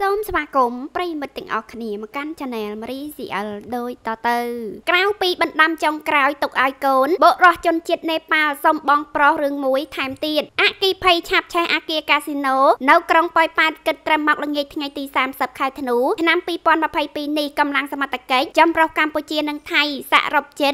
សូមស្វាគមន៍ប្រិមិត្តទាំងអស់គ្នា មកកាន់ Channel Marie CL ដូចតទៅ ក្រៅពីបណ្ដាំចុងក្រោយទុកឲ្យកូនបុរសជនជាតិនេប៉ាល់សូមបងប្រុសរឿងមួយថែមទៀតអគិភ័យឆាបឆេះអាគារកាស៊ីណូនៅក្រុងប៉ោយប៉ែតគិតត្រឹមមកល្ងាចថ្ងៃទី30ខែធ្នូឆ្នាំ2022នេះកម្លាំងសមត្ថកិច្ចចម្រុះកម្ពុជានិងថៃសរុបជិត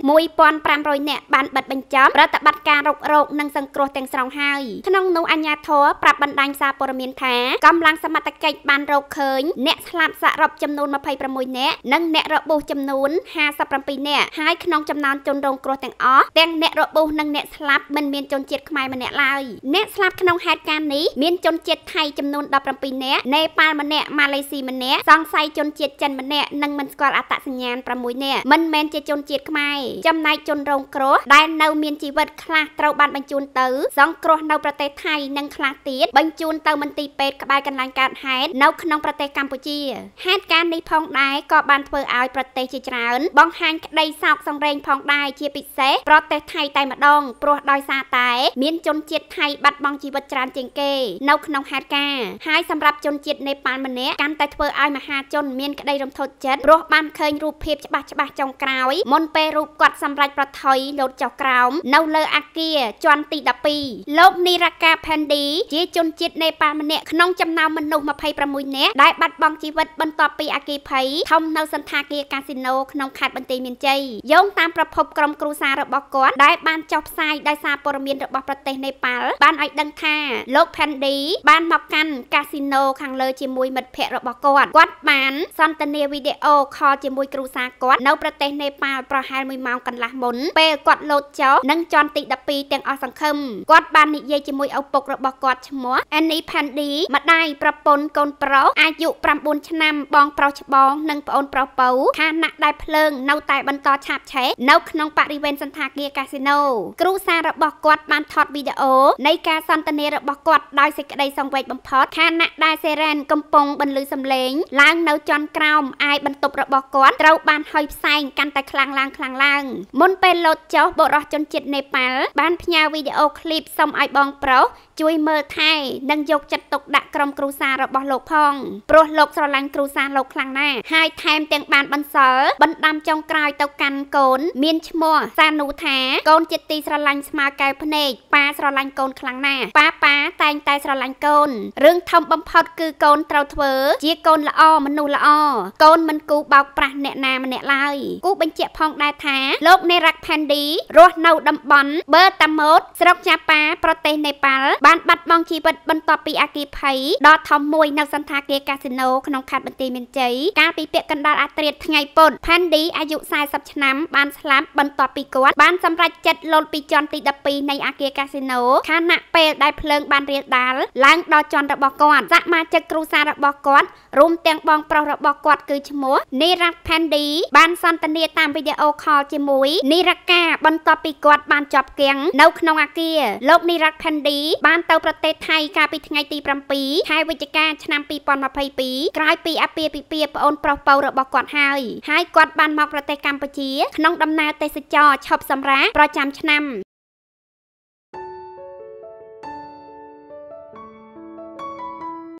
1500នាក់បានបិទបញ្ចប់ប្រតិបត្តិការរុករោគនិងសង្គ្រោះទាំងស្រុងហើយក្នុងនោះអាជ្ញាធរប្រាប់បណ្ដាញសារព័ត៌មានថាកម្លាំងសមត្ថកិច្ចបានរកឃើញអ្នកស្លាប់សរុបចំនួន26នាក់និងអ្នករបួសចំនួន57នាក់ហើយក្នុងចំណោមជនរងគ្រោះទាំងអស់ទាំងអ្នករបួសនិងអ្នកស្លាប់មិនមានជនជាតិខ្មែរម្នាក់ឡើយអ្នកស្លាប់ក្នុងហេតុការណ៍នេះមានជនជាតិថៃចំនួន17នាក់នេប៉ាល់ម្នាក់ម៉ាឡេស៊ីម្នាក់សង្ស័យជនជាតិចិនម្នាក់និងមិនស្គាល់អត្តសញ្ញាណ6នាក់មិនមែនជាជនជាតិខ្មែរចំណែកជនរងគ្រោះដែលនៅ មានជីវិតខ្លះត្រូវបានបញ្ជូនទៅសង្គ្រោះនៅប្រទេសថៃនិងខ្លះទៀតបញ្ជូនទៅមន្ទីរពេទ្យក្បែរកន្លែងកើតហេតុនៅក្នុងប្រទេសកម្ពុជាហេតុការណ៍នេះផងដែរក៏បានធ្វើឲ្យប្រទេសជាច្រើន បង្ហាញក្តីសោកសង្រេងផងដែរជាពិសេសប្រទេសថៃតែម្ដងព្រោះដោយសារតែ មានជនជាតិថៃបាត់បង់ជីវិតច្រើនជាងគេនៅក្នុងហេតុការណ៍ហើយសម្រាប់ជនជាតិនេប៉ាល់ម្នាក់កាន់តែធ្វើឲ្យមហាជនមានក្តីរំភើបចិត្តព្រោះបានឃើញរូបភាពច្បាស់ច្បាស់ចុងក្រោយមុនពេលរូបគាត់សម្រេចប្រថុយលោតចុះក្រោមនៅលើអាគារជាន់ទី12លោកនីរ៉ាកាផេនឌីជាជនជាតិនេប៉ាល់ម្នាក់ក្នុងចំណោមមនុស្ស26នាក់ដែលបាត់បង់ជីវិតបន្ទាប់ពីអគិភ័យធំនៅសន្តាគារកាស៊ីណូក្នុងខេត្តបន្ទាយមានជ័យយោងតាមប្រភពក្រុមគ្រួសាររបស់គាត់ដែលបានចុះផ្សាយដោយសារព័ត៌មានរបស់ប្រទេសនេប៉ាល់បានឲ្យដឹងថាលោកផេនឌីបានមកកាន់កាស៊ីណូខាងលើជាមួយមិត្តភ័ក្តិរបស់គាត់គាត់បានសន្ទនាវីដេអូខលជាមួយគ្រួសារគាត់នៅប្រទេសនេប៉ាល់ប្រហែល1ម៉ោងកន្លះមុនពេលគាត់លោតចោលនិងជាន់ទី12ទាំងអស់សង្ឃឹមគាត់បាននិយាយជាមួយឪពុករបស់គាត់ឈ្មោះ Annie Pandy ម្ដាយប្រពន្ធកូនប្រុសអាយុ9ឆ្នាំបងប្រុសច្បងនិងប្អូនប្រុសពៅឋានៈដែលភ្លើងនៅតែបន្តឆាបឆេះនៅក្នុងបរិវេណសន្តាគារកាស៊ីណូគ្រូសាររបស់គាត់បានថតវីដេអូនៃការសន្ទនារបស់គាត់ដោយសេចក្តីសង្វេគបំផុតឋានៈដែលសេរ៉ានកំពុងបន្លឺសំឡេងឡើង នៅជាន់ក្រោមអាយបន្ទប់របស់គាត់ត្រូវបានហើយផ្សែងកាន់តែខ្លាំងឡើងខ្លាំងឡើងមុនពេលលោតចុះបុរសជនជាតិនេប៉ាល់បានផ្ញើវីដេអូឃ្លីបសុំឲ្យបងប្រុសជួយមើលថែ និងយកចិត្តទុកដាក់ក្រុមគ្រួសាររបស់លោកផងព្រោះលោកស្រឡាញ់គ្រូសាស្ត្រលោកខ្លាំងណាស់ហើយថែមទាំងបានបន្សល់បណ្ដាំចុងក្រោយទៅកាន់កូនមានឈ្មោះសានូថា កូនជាទីស្រឡាញ់ស្មើកែវភ្នែកប៉ាស្រឡាញ់កូនខ្លាំងណាស់ប៉ាប៉ាតែងតែស្រឡាញ់កូនរឿងធំបំផុតគឺកូនត្រូវធ្វើ ជាកូនល្អមនុស្សល្អកូនមិនគូបោកប្រាស់អ្នកណាម្នាក់ឡើយគូបញ្ជាក់ផងដែរថាលោកនេរ៉ាក់ផេនឌីរស់នៅតំបន់បឺតាម៉ូត ស្រុកចាប៉ាប្រទេសនេប៉ាល់បានបាត់បង់ជីវិតបន្ទាប់ពីអគិភ័យដ៏ធំមួយនៅសន្តាគារកាស៊ីណូក្នុងខេត្តបន្ទាយមានជ័យកាលពីពាក់កណ្ដាលអាត្រាថ្ងៃពុធផេនឌីអាយុ40ឆ្នាំបានស្លាប់បន្ទាប់ពីគាត់បានសម្រេចចិត្តលោតពីជាន់ទី12នៃអគារកាស៊ីណូខណៈពេលដែលភ្លើងបានរាលដាលឡើងដល់ជាន់របស់គាត់សមាជិកគ្រួសាររបស់គាត់រួមទាំងបងប្រុសរបស់គាត់គឺឈ្មោះនីរ៉ាផេនឌីបានសន្ទនាតាមវីដេអូខលជាមួយនីរ៉ាកា បន្ទាប់ពីគាត់បានជាប់គាំងនៅក្នុងអាគារលោកនីរ៉ាផេនឌីបានទៅប្រទេស ថៃ កាលពីថ្ងៃទី7ខែវិច្ឆិកាឆ្នាំ2022ក្រោយពីអាពាហ៍ពិពាហ៍ប្អូន ប្រុសពៅរបស់គាត់ហើយហើយគាត់បានមកប្រទេសកម្ពុជា ក្នុងដំណើរទេសចរឈប់សម្រាកប្រចាំឆ្នាំ